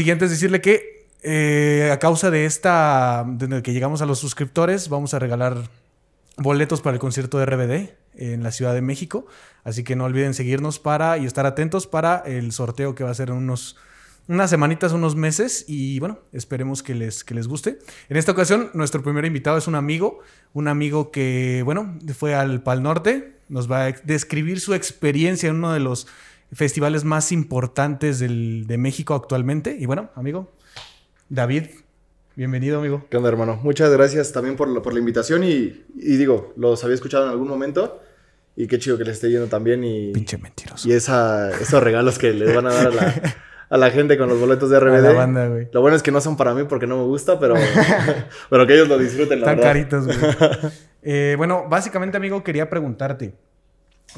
Siguiente es decirle que eh, a causa de esta, de que llegamos a los suscriptores, vamos a regalar boletos para el concierto de RBD en la Ciudad de México. Así que no olviden seguirnos para y estar atentos para el sorteo que va a ser en unos unas semanitas, unos meses y bueno, esperemos que les, que les guste. En esta ocasión, nuestro primer invitado es un amigo, un amigo que, bueno, fue al Pal Norte, nos va a describir su experiencia en uno de los festivales más importantes del, de México actualmente. Y bueno, amigo, David, bienvenido, amigo. ¿Qué onda, hermano? Muchas gracias también por, la invitación y, digo, los había escuchado en algún momento. Y qué chido que les esté yendo también y... Pinche mentiroso. Y esa, esos regalos que les van a dar a la, gente con los boletos de RBD. Lo bueno es que no son para mí porque no me gusta, pero, pero que ellos lo disfruten, caritos, güey. Eh, bueno, básicamente, amigo, quería preguntarte.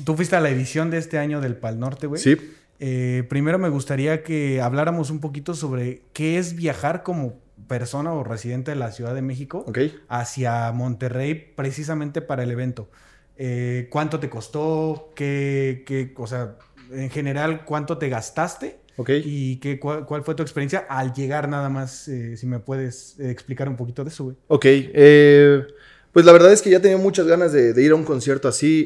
Tú fuiste a la edición de este año del Pal Norte, güey. Sí. Eh, primero me gustaría que habláramos un poquito sobre qué es viajar como persona o residente de la Ciudad de México hacia Monterrey precisamente para el evento. Eh, ¿Cuánto te costó? ¿Qué, qué, o sea, en general, cuánto te gastaste? Okay. ¿Y qué, cuál, fue tu experiencia al llegar nada más? Eh, si me puedes explicar un poquito de eso, güey. Ok. Eh, pues la verdad es que ya tenía muchas ganas de, ir a un concierto así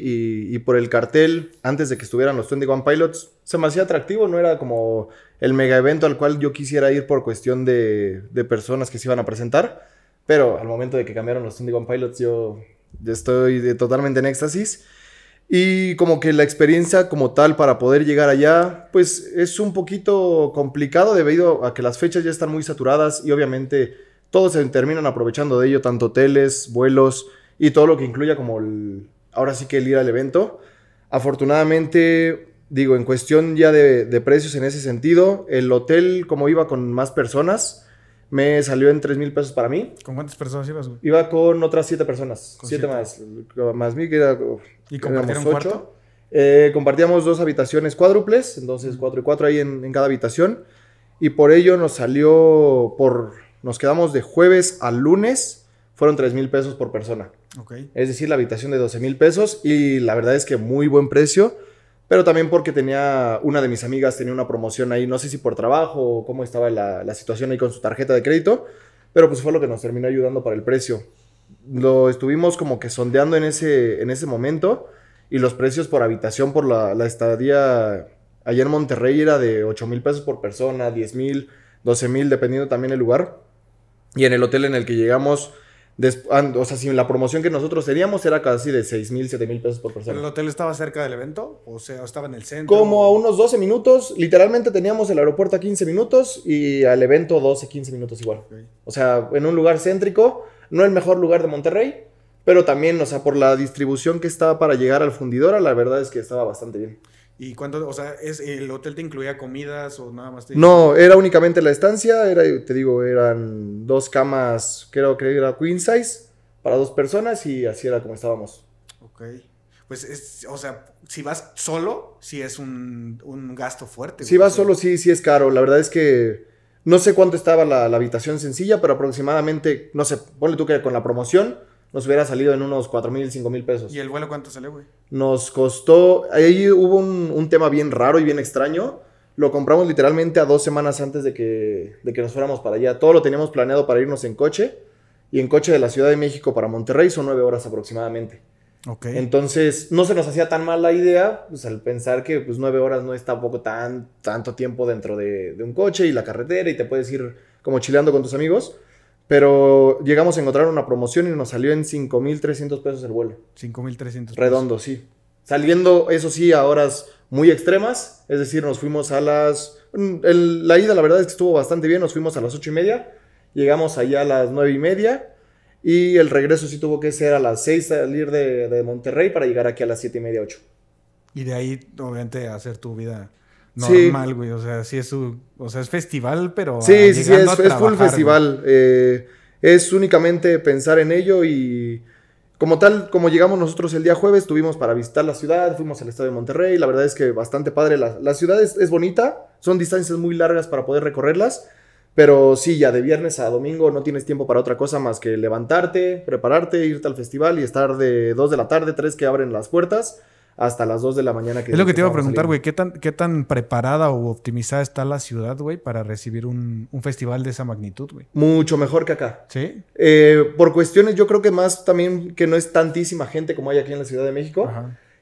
y, por el cartel, antes de que estuvieran los 21 Pilots, se me hacía atractivo, no era como el mega evento al cual yo quisiera ir por cuestión de, personas que se iban a presentar, pero al momento de que cambiaron los 21 Pilots yo, estoy totalmente en éxtasis. Y como que la experiencia como tal para poder llegar allá, pues es un poquito complicado debido a que las fechas ya están muy saturadas y obviamente todos se terminan aprovechando de ello, tanto hoteles, vuelos y todo lo que incluya como el, ahora sí que el ir al evento. Afortunadamente, digo, en cuestión ya de, precios en ese sentido, el hotel como iba con más personas, me salió en 3 mil pesos para mí. ¿Con cuántas personas ibas, Iba con otras 7 personas. 7 más. Más mí, que era. ¿Y compartieron eh, compartíamos dos habitaciones cuádruples, entonces 4 y 4 ahí en, cada habitación. Y por ello nos salió por nos quedamos de jueves a lunes, fueron 3 mil pesos por persona. Okay. Es decir, la habitación de 12 mil pesos y la verdad es que muy buen precio, pero también porque tenía una de mis amigas, tenía una promoción ahí, no sé si por trabajo o cómo estaba la, la situación ahí con su tarjeta de crédito, pero pues fue lo que nos terminó ayudando para el precio. Lo estuvimos como que sondeando en ese, en ese momento y los precios por habitación por la, la estadía allá en Monterrey era de 8 mil pesos por persona, 10 mil, 12 mil, dependiendo también el lugar. Y en el hotel en el que llegamos, o sea, si la promoción que nosotros teníamos era casi de 6 mil, 7 mil pesos por persona. ¿El hotel estaba cerca del evento? O sea, estaba en el centro. Como a unos 12 minutos. Literalmente teníamos el aeropuerto a 15 minutos y al evento 12, 15 minutos igual. O sea, en un lugar céntrico, no el mejor lugar de Monterrey, pero también, o sea, por la distribución que estaba para llegar al fundidora, la verdad es que estaba bastante bien. ¿Y cuánto, o sea, es, el hotel te incluía comidas o nada más? No, era únicamente la estancia, era, te digo, eran dos camas, creo que era queen size, para dos personas y así era como estábamos. Ok. Pues, es, o sea, si vas solo, sí es un, gasto fuerte. Si vas solo, sí, sí es caro. La verdad es que no sé cuánto estaba la, la habitación sencilla, pero aproximadamente, no sé, ponle tú que con la promoción, nos hubiera salido en unos 4 mil, 5 mil pesos. ¿Y el vuelo cuánto salió, güey? Nos costó, ahí hubo un, un, tema bien raro y bien extraño. Lo compramos literalmente a dos semanas antes de que, de que nos fuéramos para allá. Todo lo teníamos planeado para irnos en coche. Y en coche de la Ciudad de México para Monterrey son nueve horas aproximadamente. Okay. Entonces, no se nos hacía tan mal la idea, pues al pensar que pues nueve horas no es tampoco tan, tanto tiempo dentro de, de, un coche y la carretera y te puedes ir como chileando con tus amigos. Pero llegamos a encontrar una promoción y nos salió en 5.300 pesos el vuelo. 5.300. Redondo, sí. Saliendo, eso sí, a horas muy extremas. Es decir, nos fuimos a las... Mm, la ida, la verdad es que estuvo bastante bien. Nos fuimos a las ocho y media. Llegamos allá a las 9 y media. Y el regreso sí tuvo que ser a las 6, salir de, de Monterrey para llegar aquí a las 7 y media, 8. Y de ahí, obviamente, hacer tu vida normal, güey. O sea, sí es su. O sea, es festival, pero. Sí, sí, es, festival. Eh, es únicamente pensar en ello y. Como tal, como llegamos nosotros el día jueves, tuvimos para visitar la ciudad, fuimos al estadio de Monterrey. La verdad es que bastante padre. La, la ciudad es, es bonita, son distancias muy largas para poder recorrerlas. Pero sí, ya de viernes a domingo no tienes tiempo para otra cosa más que levantarte, prepararte, irte al festival y estar de 2 de la tarde, 3 que abren las puertas hasta las 2 de la mañana. Que es lo que te iba a preguntar, güey. ¿Qué tan, ¿Qué tan preparada o optimizada está la ciudad, güey, para recibir un, un, festival de esa magnitud, güey? Mucho mejor que acá. Sí. Eh, por cuestiones, yo creo que más también que no es tantísima gente como hay aquí en la Ciudad de México.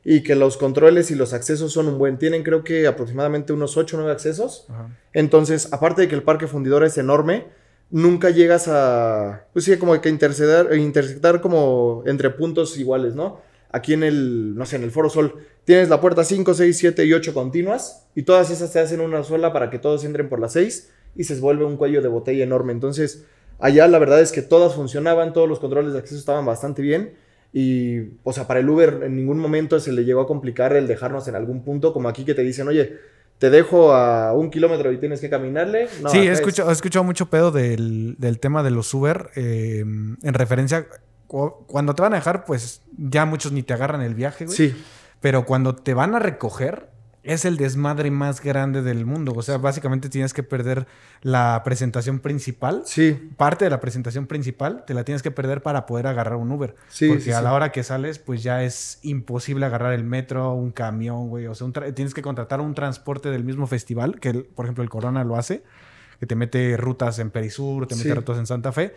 y que los controles y los accesos son un buen. Tienen creo que aproximadamente unos 8 o 9 accesos. Entonces, aparte de que el parque fundidor es enorme, nunca llegas a, pues sí, como que interceder, intersectar como entre puntos iguales, ¿no? aquí en el, no sé, en el Foro Sol, tienes la puerta 5, 6, 7 y 8 continuas y todas esas se hacen una sola para que todos entren por las 6 y se vuelve un cuello de botella enorme. Entonces, allá la verdad es que todas funcionaban, todos los controles de acceso estaban bastante bien y, o sea, para el Uber en ningún momento se le llegó a complicar el dejarnos en algún punto, como aquí que te dicen, oye, te dejo a un kilómetro y tienes que caminarle. sí, he escuchado, mucho pedo del, tema de los Uber eh, en referencia cuando te van a dejar, pues ya muchos ni te agarran el viaje, güey. Sí. Pero cuando te van a recoger, es el desmadre más grande del mundo. O sea, básicamente tienes que perder la presentación principal. Sí. Parte de la presentación principal te la tienes que perder para poder agarrar un Uber. Sí. Porque a la hora que sales, pues ya es imposible agarrar el metro, un camión, güey. O sea, tienes que contratar un transporte del mismo festival, que por ejemplo el Corona lo hace, que te mete rutas en Perisur, te mete rutas en Santa Fe.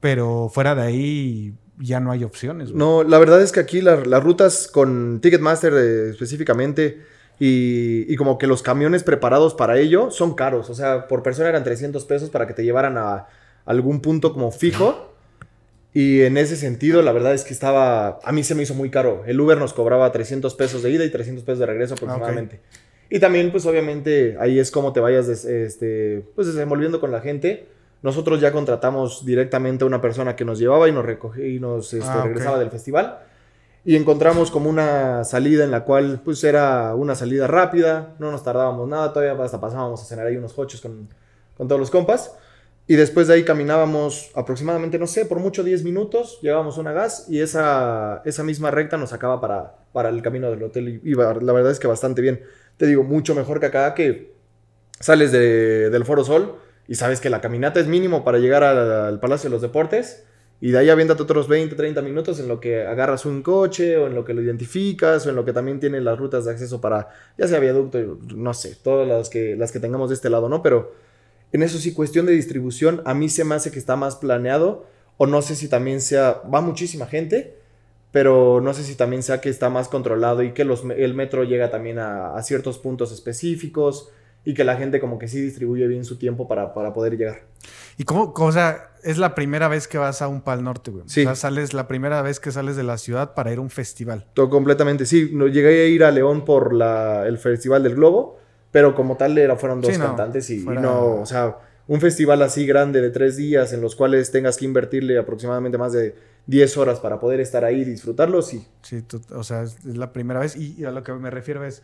Pero fuera de ahí, ya no hay opciones. No, la verdad es que aquí las rutas con Ticketmaster eh, específicamente y, como que los camiones preparados para ello son caros. O sea, por persona eran 300 pesos para que te llevaran a algún punto como fijo. Y en ese sentido, la verdad es que estaba. A mí se me hizo muy caro. El Uber nos cobraba 300 pesos de ida y 300 pesos de regreso ah, aproximadamente. Y también, pues obviamente, ahí es como te vayas este, pues, desenvolviendo con la gente. Nosotros ya contratamos directamente a una persona que nos llevaba y nos recogía y nos este, ah, regresaba del festival. Y encontramos como una salida en la cual pues era una salida rápida, no nos tardábamos nada, todavía hasta pasábamos a cenar ahí unos coches con, con todos los compas. Y después de ahí caminábamos aproximadamente, no sé, por mucho 10 minutos, llegábamos a una gas y esa, esa misma recta nos sacaba para, para el camino del hotel. Y, la verdad es que bastante bien. Te digo, mucho mejor que acá, que sales de, del Foro Sol, y sabes que la caminata es mínimo para llegar al, Palacio de los Deportes. Y de ahí aviéntate otros 20, 30 minutos en lo que agarras un coche o en lo que lo identificas o en lo que también tienen las rutas de acceso para, ya sea viaducto, no sé, todas las que, las que tengamos de este lado, ¿no? Pero en eso sí, cuestión de distribución, a mí se me hace que está más planeado o no sé si también sea, va muchísima gente, pero no sé si también sea que está más controlado y que el metro llega también a ciertos puntos específicos y que la gente como que sí distribuye bien su tiempo para, para poder llegar. ¿Y cómo, o sea, es la primera vez que vas a un Pal Norte, güey? Sí. O sea, sales la primera vez que sales de la ciudad para ir a un festival. Todo completamente, sí. No, llegué a ir a León por la, el Festival del Globo, pero como tal era, fueron dos cantantes y, no, o sea, un festival así grande de tres días en los cuales tengas que invertirle aproximadamente más de 10 horas para poder estar ahí y disfrutarlo, sí. Sí, o sea, es la primera vez y, a lo que me refiero es...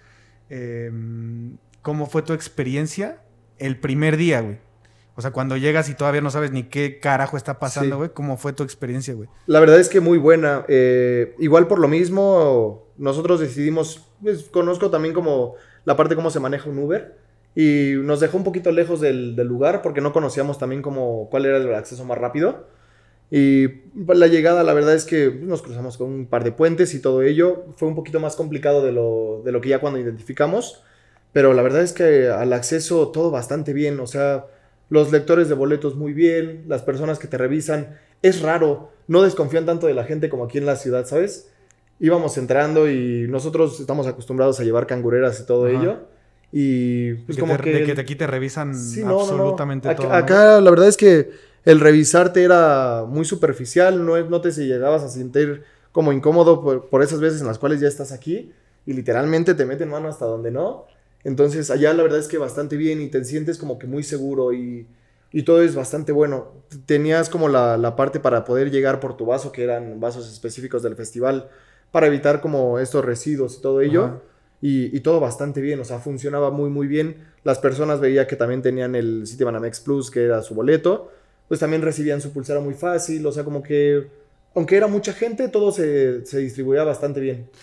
Em, cómo fue tu experiencia el primer día, güey. O sea, cuando llegas y todavía no sabes ni qué carajo está pasando, güey, ¿cómo fue tu experiencia, güey? La verdad es que muy buena. Eh, igual por lo mismo, nosotros decidimos, pues, conozco también como la parte de cómo se maneja un Uber y nos dejó un poquito lejos del, lugar porque no conocíamos también como cuál era el acceso más rápido. Y pues, la llegada, la verdad es que nos cruzamos con un par de puentes y todo ello. Fue un poquito más complicado de lo, de lo que ya cuando identificamos. Pero la verdad es que al acceso todo bastante bien, o sea, los lectores de boletos muy bien, las personas que te revisan, es raro, no desconfían tanto de la gente como aquí en la ciudad, ¿sabes? Íbamos entrando y nosotros estamos acostumbrados a llevar cangureras y todo ello. Y pues como que... De que aquí te revisan absolutamente Acá, todo. Acá la verdad es que el revisarte era muy superficial, no, no te si llegabas a sentir como incómodo por, esas veces en las cuales ya estás aquí y literalmente te meten mano hasta donde no. Entonces allá la verdad es que bastante bien y te sientes como que muy seguro y, todo es bastante bueno. Tenías como la, parte para poder llegar por tu vaso, que eran vasos específicos del festival, para evitar como estos residuos y todo ello. Y, todo bastante bien, o sea, funcionaba muy, muy bien. Las personas veía que también tenían el Banamex Plus, que era su boleto, pues también recibían su pulsera muy fácil, o sea, como que aunque era mucha gente, todo se, distribuía bastante bien.